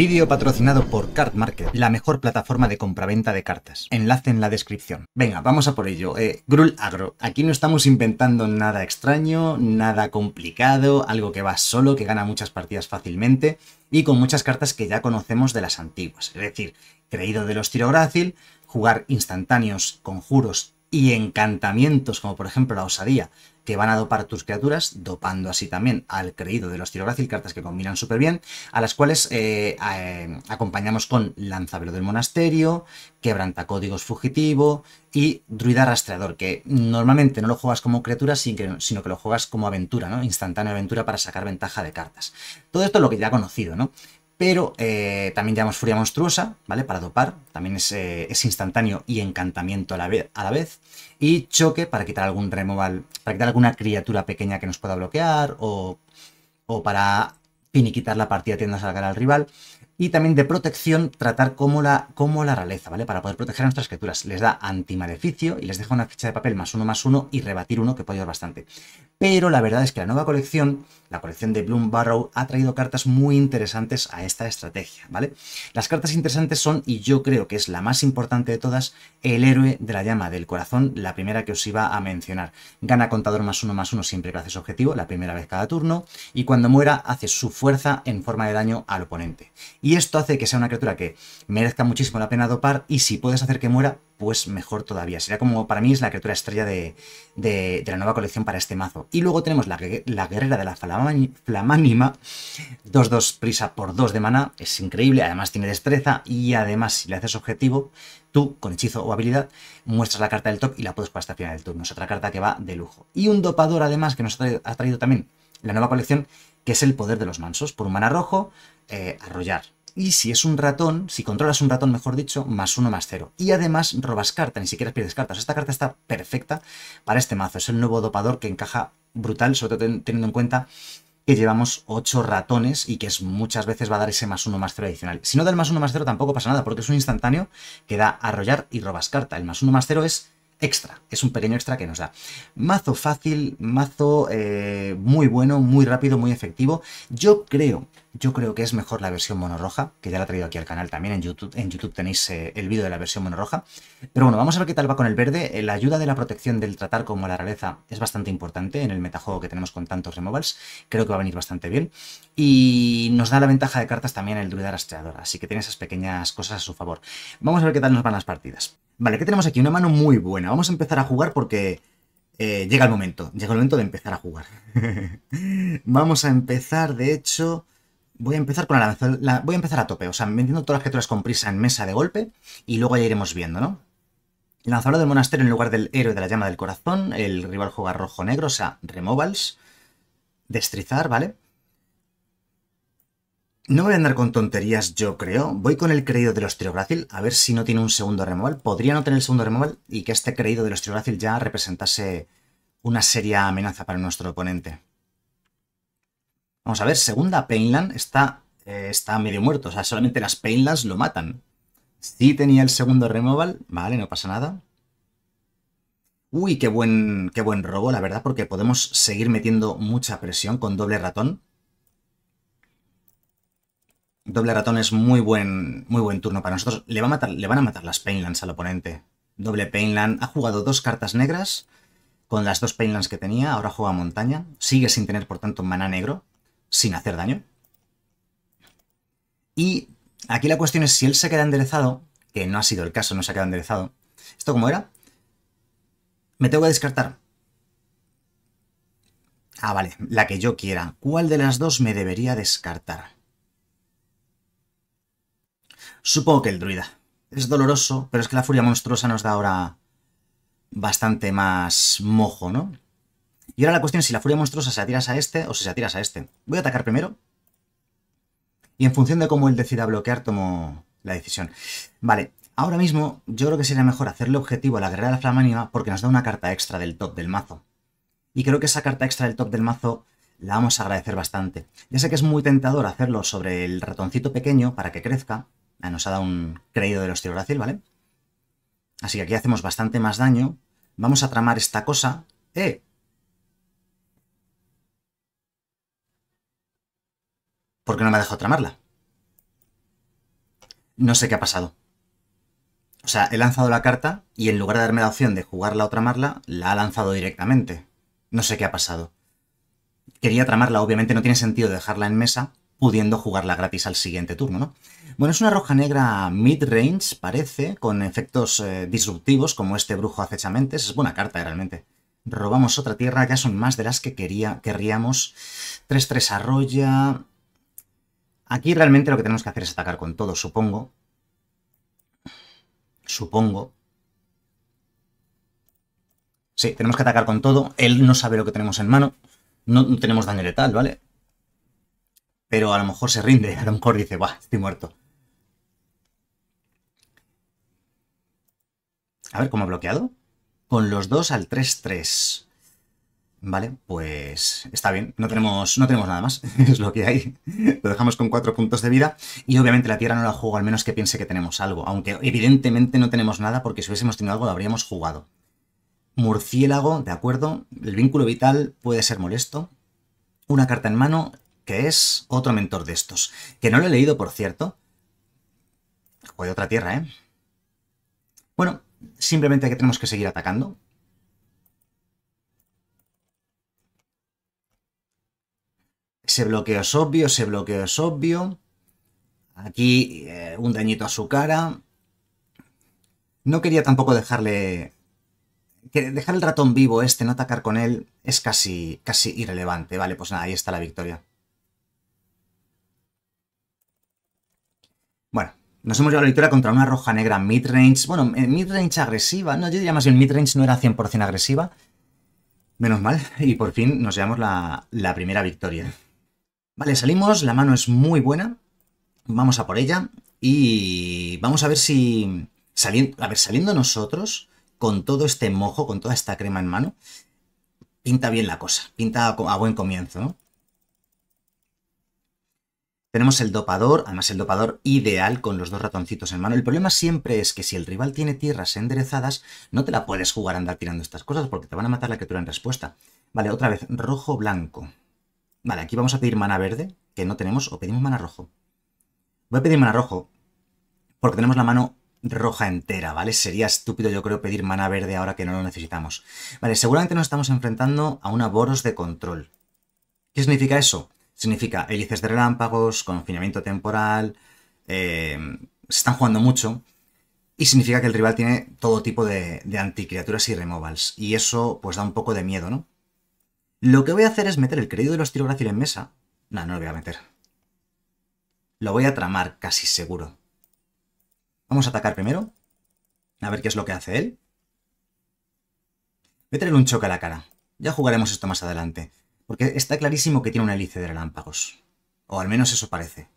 Vídeo patrocinado por Card Market, la mejor plataforma de compraventa de cartas. Enlace en la descripción. Venga, vamos a por ello. Eh, Agro, aquí no estamos inventando nada extraño, nada complicado, algo que va solo, que gana muchas partidas fácilmente y con muchas cartas que ya conocemos de las antiguas. Es decir, creído de los Tirográcil, jugar instantáneos, conjuros, y encantamientos, como por ejemplo la osadía, que van a dopar tus criaturas, dopando así también al creído de los Tirográcil, cartas que combinan súper bien, a las cuales eh, eh, acompañamos con lanzabelo del Monasterio, quebranta códigos Fugitivo y Druida Rastreador, que normalmente no lo juegas como criatura, sino que lo juegas como aventura, ¿no? Instantánea aventura para sacar ventaja de cartas. Todo esto es lo que ya conocido, ¿no? pero eh, también llamamos Furia Monstruosa, ¿vale? Para dopar, también es, eh, instantáneo y encantamiento a la, vez, Y Choque para quitar algún removal, para quitar alguna criatura pequeña que nos pueda bloquear o, para finiquitar la partida tiendas a salgar al rival y también de protección, tratar como la, como la realeza, ¿vale? Para poder proteger a nuestras criaturas. Les da antimaleficio y les deja una ficha de papel más uno más uno y rebatir uno que puede ayudar bastante. Pero la verdad es que la nueva colección, la colección de Bloom Barrow, ha traído cartas muy interesantes a esta estrategia, ¿vale? Las cartas interesantes son, y yo creo que es la más importante de todas, el héroe de la llama del corazón, la primera que os iba a mencionar. Gana contador más uno más uno siempre que hace objetivo, la primera vez cada turno, y cuando muera hace su fuerza en forma de daño al oponente. Y esto hace que sea una criatura que merezca muchísimo la pena dopar y si puedes hacer que muera, pues mejor todavía. Sería como para mí es la criatura estrella de, la nueva colección para este mazo. Y luego tenemos la, la guerrera de la flamánima, 2-2 prisa por 2 de mana, es increíble, además tiene destreza y además si le haces objetivo, tú con hechizo o habilidad muestras la carta del top y la puedes poner hasta el final del turno. Es otra carta que va de lujo. Y un dopador además que nos ha traído, también la nueva colección, que es el poder de los mansos, por un mana rojo, eh, arrollar. Y si es un ratón, si controlas un ratón, mejor dicho, más uno más cero. Y además robas carta, ni siquiera pierdes cartas. Esta carta está perfecta para este mazo. Es el nuevo dopador que encaja brutal, sobre todo teniendo en cuenta que llevamos 8 ratones y que es, muchas veces va a dar ese más uno más cero adicional. Si no da el más uno más cero tampoco pasa nada, porque es un instantáneo que da arrollar y robas carta. El más uno más cero es extra, es un pequeño extra que nos da. Mazo fácil, mazo eh, muy bueno, muy rápido, muy efectivo. Yo creo yo creo que es mejor la versión monorroja, que ya la he traído aquí al canal también en YouTube. En YouTube tenéis eh, el vídeo de la versión monorroja. Pero bueno, vamos a ver qué tal va con el verde. Eh, la ayuda de la protección del tratar como la rareza es bastante importante en el metajuego que tenemos con tantos removals. Creo que va a venir bastante bien. Y nos da la ventaja de cartas también el druida rastreador, así que tiene esas pequeñas cosas a su favor. Vamos a ver qué tal nos van las partidas. Vale, ¿qué tenemos aquí? Una mano muy buena. Vamos a empezar a jugar porque... Eh, llega el momento, llega el momento de empezar a jugar. Vamos a empezar, de hecho, Voy a empezar con la, Voy a empezar a tope, o sea, metiendo todas las criaturas con prisa en mesa de golpe y luego ya iremos viendo, ¿no? lanzador del monasterio en lugar del héroe de la llama del corazón. El rival juega rojo-negro, o sea, removals. Destrizar, ¿vale? No voy a andar con tonterías, yo creo. Voy con el creído los Triográcil, a ver si no tiene un segundo removal. Podría no tener el segundo removal y que este creído los Triográcil ya representase una seria amenaza para nuestro oponente. Vamos a ver, segunda Painland está, eh, está medio muerto. O sea, solamente las Painlands lo matan. Sí tenía el segundo removal. Vale, no pasa nada. Uy, qué buen, qué buen robo, la verdad, porque podemos seguir metiendo mucha presión con doble ratón. Doble ratón es muy buen, muy buen turno para nosotros. Le, va a matar, le van a matar las Painlands al oponente. Doble Painland. Ha jugado dos cartas negras con las dos Painlands que tenía. Ahora juega montaña. Sigue sin tener, por tanto, mana negro sin hacer daño. Y aquí la cuestión es si él se queda enderezado, que no ha sido el caso, no se ha quedado enderezado. ¿Esto cómo era? Me tengo que descartar. Ah, vale, la que yo quiera. ¿Cuál de las dos me debería descartar? Supongo que el druida. Es doloroso, pero es que la furia monstruosa nos da ahora bastante más mojo, ¿no? Y ahora la cuestión es si la furia monstruosa se atiras a este o si se atiras a este. Voy a atacar primero. Y en función de cómo él decida bloquear, tomo la decisión. Vale, ahora mismo yo creo que sería mejor hacerle objetivo a la guerrera de la flamánima porque nos da una carta extra del top del mazo. Y creo que esa carta extra del top del mazo la vamos a agradecer bastante. Ya sé que es muy tentador hacerlo sobre el ratoncito pequeño para que crezca. Ah, nos ha dado un creído de los Tirogracil, ¿vale? Así que aquí hacemos bastante más daño. Vamos a tramar esta cosa. ¡Eh! ¿Por qué no me ha dejado tramarla? No sé qué ha pasado. O sea, he lanzado la carta y en lugar de darme la opción de jugarla o tramarla, la ha lanzado directamente. No sé qué ha pasado. Quería tramarla, obviamente no tiene sentido dejarla en mesa, pudiendo jugarla gratis al siguiente turno, ¿no? Bueno, es una roja negra mid-range, parece, con efectos eh, disruptivos como este brujo acechamente. Es buena carta, eh, realmente. Robamos otra tierra, ya son más de las que quería, querríamos. 3-3 arroya, Aquí realmente lo que tenemos que hacer es atacar con todo, supongo. Supongo. Sí, tenemos que atacar con todo. Él no sabe lo que tenemos en mano. No, tenemos daño letal, ¿vale? Pero a lo mejor se rinde. A lo mejor dice, ¡buah, estoy muerto. A ver, ¿cómo ha bloqueado? Con los dos al 3-3. Vale, pues está bien, no tenemos, no tenemos nada más, es lo que hay. Lo dejamos con cuatro puntos de vida y obviamente la tierra no la juego al menos que piense que tenemos algo, aunque evidentemente no tenemos nada porque si hubiésemos tenido algo lo habríamos jugado. Murciélago, de acuerdo, el vínculo vital puede ser molesto. Una carta en mano que es otro mentor de estos, que no lo he leído por cierto. Juego otra tierra, ¿eh? Bueno, simplemente que tenemos que seguir atacando, Ese bloqueo es obvio, ese bloqueo es obvio. Aquí eh, un dañito a su cara. No quería tampoco dejarle... Que dejar el ratón vivo este, no atacar con él, es casi, casi irrelevante. Vale, pues nada, ahí está la victoria. Bueno, nos hemos llevado la victoria contra una roja negra midrange. Bueno, eh, midrange agresiva. No, yo diría más bien midrange no era 100% agresiva. Menos mal. Y por fin nos llevamos la primera victoria. Vale, salimos, la mano es muy buena. Vamos a por ella y vamos a ver si... Saliendo, a ver, saliendo nosotros con todo este mojo, con toda esta crema en mano, pinta bien la cosa, pinta a buen comienzo, Tenemos el dopador, además el dopador ideal con los dos ratoncitos en mano. El problema siempre es que si el rival tiene tierras enderezadas, no te la puedes jugar a andar tirando estas cosas porque te van a matar la criatura en respuesta. Vale, otra vez, rojo-blanco. Vale, aquí vamos a pedir mana verde, que no tenemos, o pedimos mana rojo. Voy a pedir mana rojo, porque tenemos la mano roja entera, ¿vale? Sería estúpido yo creo pedir mana verde ahora que no lo necesitamos. Vale, seguramente nos estamos enfrentando a una Boros de control. ¿Qué significa eso? Significa hélices de relámpagos, confinamiento temporal, eh, se están jugando mucho y significa que el rival tiene todo tipo de, de anticriaturas y removals y eso pues da un poco de miedo, ¿no? Lo que voy a hacer es meter el crédito de los tirográficos en mesa. No, no lo voy a meter. Lo voy a tramar, casi seguro. Vamos a atacar primero. A ver qué es lo que hace él. Voy un choque a la cara. Ya jugaremos esto más adelante. Porque está clarísimo que tiene una hélice de relámpagos. O al menos eso parece.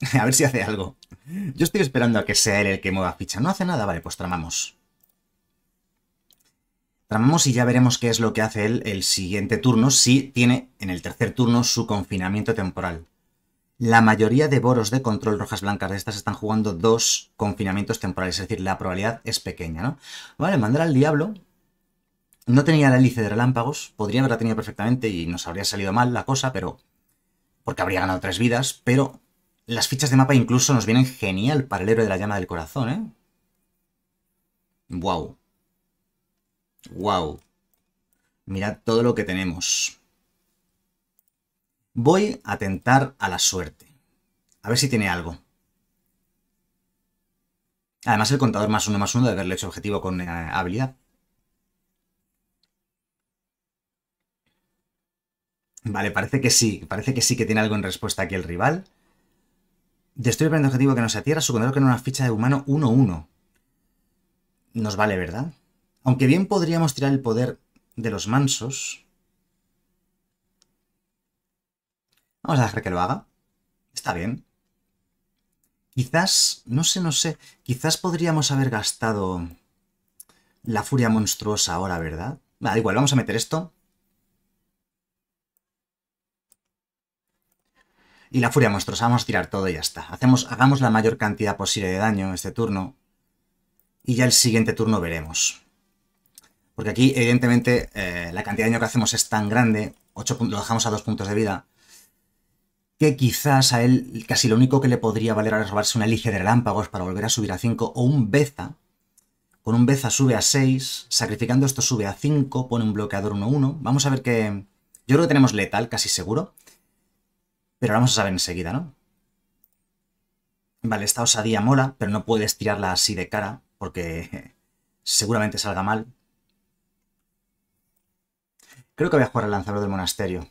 a ver si hace algo. Yo estoy esperando a que sea él el que mueva ficha. No hace nada, vale, pues tramamos. Tramamos y ya veremos qué es lo que hace él el siguiente turno, si tiene en el tercer turno su confinamiento temporal. La mayoría de boros de control rojas blancas de estas están jugando dos confinamientos temporales, es decir, la probabilidad es pequeña, ¿no? Vale, mandará al diablo. No tenía la hélice de relámpagos, podría haberla tenido perfectamente y nos habría salido mal la cosa, pero... Porque habría ganado tres vidas, pero las fichas de mapa incluso nos vienen genial para el héroe de la llama del corazón, ¿eh? ¡Wow! Wow. Mirad todo lo que tenemos. Voy a tentar a la suerte. A ver si tiene algo. Además el contador más uno más uno de haberle hecho objetivo con eh, habilidad. Vale, parece que sí. Parece que sí que tiene algo en respuesta aquí el rival. Destruye el objetivo que no se tierra, su contador que en una ficha de humano 1-1. Nos vale, ¿verdad? Aunque bien podríamos tirar el poder de los mansos. Vamos a dejar que lo haga. Está bien. Quizás, no sé, no sé, quizás podríamos haber gastado la furia monstruosa ahora, ¿verdad? Da igual, vamos a meter esto. Y la furia monstruosa, vamos a tirar todo y ya está. Hacemos, hagamos la mayor cantidad posible de daño en este turno. Y ya el siguiente turno veremos. Porque aquí, evidentemente, eh, la cantidad de daño que hacemos es tan grande, 8 lo dejamos a 2 puntos de vida, que quizás a él casi lo único que le podría valer ahora es robarse una elige de relámpagos para volver a subir a 5 o un Beza. Con un Beza sube a 6, sacrificando esto sube a 5, pone un bloqueador 1-1. Vamos a ver que... Yo creo que tenemos letal, casi seguro. Pero vamos a saber enseguida, ¿no? Vale, esta osadía mola, pero no puedes tirarla así de cara, porque seguramente salga mal. Creo que voy a jugar al lanzador del monasterio.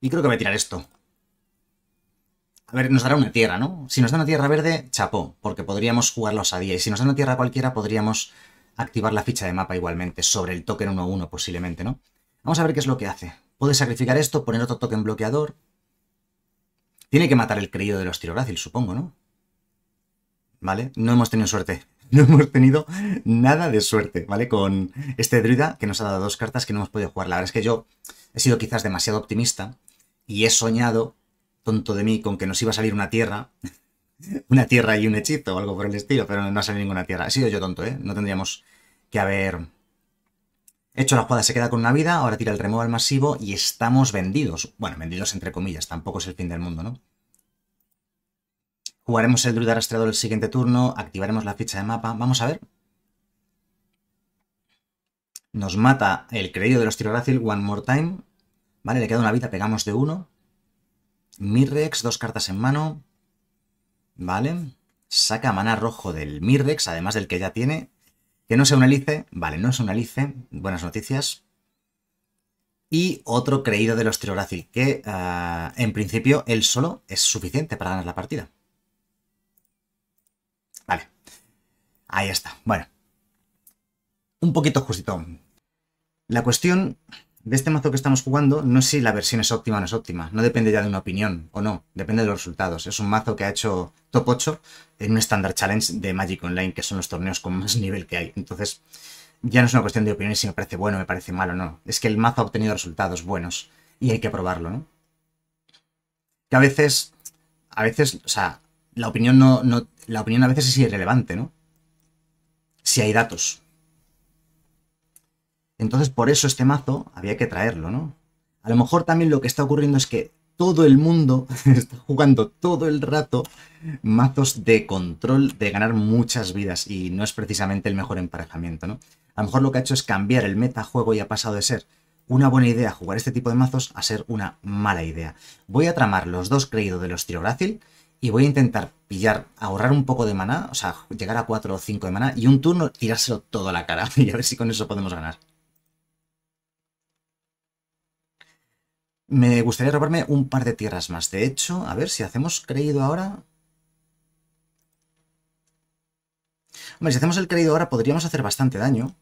Y creo que voy a tirar esto. A ver, nos dará una tierra, ¿no? Si nos da una tierra verde, chapó, porque podríamos jugarlos a osadía. Y si nos da una tierra cualquiera, podríamos activar la ficha de mapa igualmente, sobre el token 1-1 posiblemente, ¿no? Vamos a ver qué es lo que hace. Puede sacrificar esto, poner otro token bloqueador. Tiene que matar el creído de los tirorácil, supongo, ¿no? Vale, no hemos tenido suerte. no hemos tenido nada de suerte, ¿vale? Con este druida que nos ha dado dos cartas que no hemos podido jugar. La verdad es que yo he sido quizás demasiado optimista y he soñado, tonto de mí, con que nos iba a salir una tierra. Una tierra y un hechizo o algo por el estilo, pero no ha salido ninguna tierra. He sido yo tonto, ¿eh? No tendríamos que haber hecho la jugada, se queda con una vida, ahora tira el removal masivo y estamos vendidos. Bueno, vendidos entre comillas, tampoco es el fin del mundo, ¿no? Jugaremos el druida rastreador el siguiente turno, activaremos la ficha de mapa. Vamos a ver. Nos mata el creído de los Tirográcil one more time. Vale, le queda una vida, pegamos de uno. Mirrex, dos cartas en mano. Vale. Saca mana rojo del Mirrex, además del que ya tiene. Que no sea un elice. Vale, no es un lice. Buenas noticias. Y otro creído de los Tirográcil, que ah, en principio él solo es suficiente para ganar la partida. Ahí está. Bueno. Un poquito justito. La cuestión de este mazo que estamos jugando no es si la versión es óptima o no es óptima. No depende ya de una opinión o no. Depende de los resultados. Es un mazo que ha hecho top 8 en un Standard Challenge de Magic Online, que son los torneos con más nivel que hay. Entonces, ya no es una cuestión de opinión si me parece bueno, me parece malo o no. Es que el mazo ha obtenido resultados buenos y hay que probarlo, ¿no? Que a veces, a veces, o sea, la opinión no, no la opinión a veces es irrelevante, ¿no? si hay datos. Entonces, por eso este mazo había que traerlo, ¿no? A lo mejor también lo que está ocurriendo es que todo el mundo está jugando todo el rato mazos de control de ganar muchas vidas y no es precisamente el mejor emparejamiento, ¿no? A lo mejor lo que ha hecho es cambiar el metajuego y ha pasado de ser una buena idea jugar este tipo de mazos a ser una mala idea. Voy a tramar los dos creídos de los Tirográcil y voy a intentar pillar, ahorrar un poco de maná, o sea, llegar a 4 o 5 de maná y un turno tirárselo todo a la cara y a ver si con eso podemos ganar. Me gustaría robarme un par de tierras más. De hecho, a ver si hacemos creído ahora. Hombre, si hacemos el creído ahora podríamos hacer bastante daño.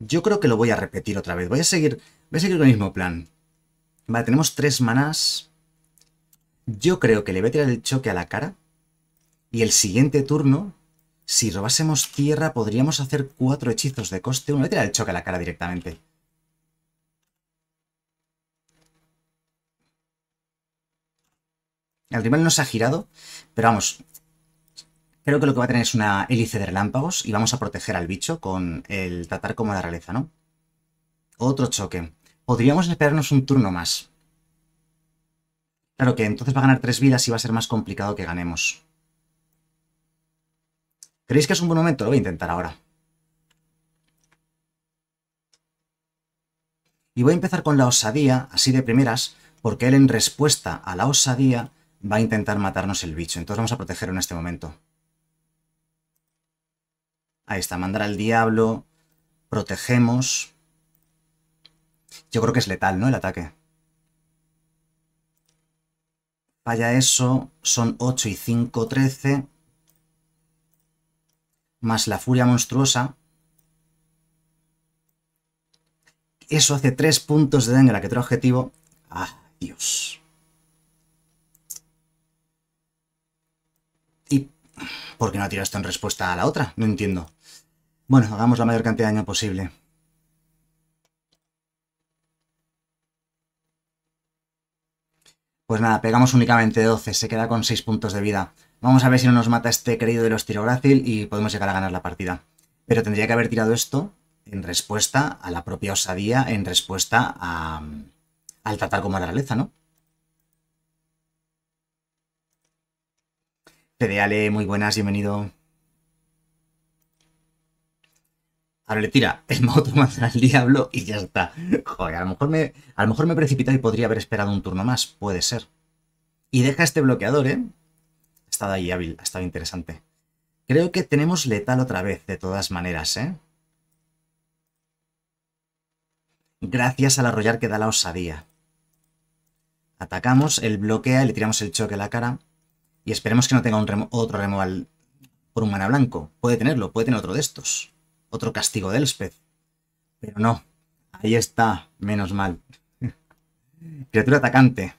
Yo creo que lo voy a repetir otra vez. Voy a seguir, voy con el mismo plan. Vale, tenemos tres manas yo creo que le voy a tirar el choque a la cara. Y el siguiente turno, si robásemos tierra, podríamos hacer cuatro hechizos de coste. Uno, voy a tirar el choque a la cara directamente. El rival no se ha girado, pero vamos, creo que lo que va a tener es una hélice de relámpagos y vamos a proteger al bicho con el tratar como la realeza, ¿no? Otro choque. Podríamos esperarnos un turno más, Claro que entonces va a ganar tres vidas y va a ser más complicado que ganemos. ¿Creéis que es un buen momento? Lo voy a intentar ahora. Y voy a empezar con la osadía, así de primeras, porque él en respuesta a la osadía va a intentar matarnos el bicho. Entonces vamos a protegerlo en este momento. Ahí está, mandar al diablo, protegemos. Yo creo que es letal, ¿no? El ataque. Vaya eso, son 8 y 5, 13. Más la furia monstruosa. Eso hace 3 puntos de daño a la que trae objetivo. ¡Ah, Dios! ¿Y por qué no ha tirado esto en respuesta a la otra? No entiendo. Bueno, hagamos la mayor cantidad de daño posible. Pues nada, pegamos únicamente 12, se queda con 6 puntos de vida. Vamos a ver si no nos mata este querido de los tirográcil y podemos llegar a ganar la partida. Pero tendría que haber tirado esto en respuesta a la propia osadía, en respuesta a, al tratar la realeza, ¿no? Pedeale, muy buenas, bienvenido. Ahora le tira el más al diablo y ya está. Joder, a lo, mejor me, a lo mejor me he precipitado y podría haber esperado un turno más. Puede ser. Y deja este bloqueador, ¿eh? Ha estado ahí hábil, ha estado interesante. Creo que tenemos letal otra vez, de todas maneras, ¿eh? Gracias al arrollar que da la osadía. Atacamos, él bloquea, le tiramos el choque a la cara. Y esperemos que no tenga un remo otro removal por un mana blanco. Puede tenerlo, puede tener otro de estos otro castigo de Elspeth. Pero no, ahí está, menos mal. criatura atacante.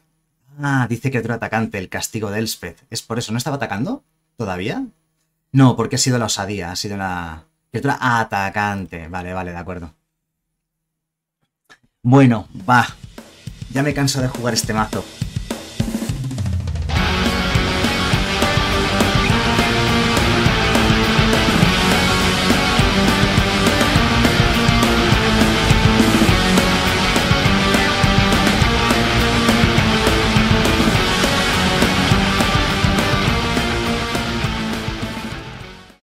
Ah, dice criatura atacante, el castigo de Elspeth. ¿Es por eso? ¿No estaba atacando? ¿Todavía? No, porque ha sido la osadía, ha sido la criatura atacante. Vale, vale, de acuerdo. Bueno, va. Ya me canso de jugar este mazo.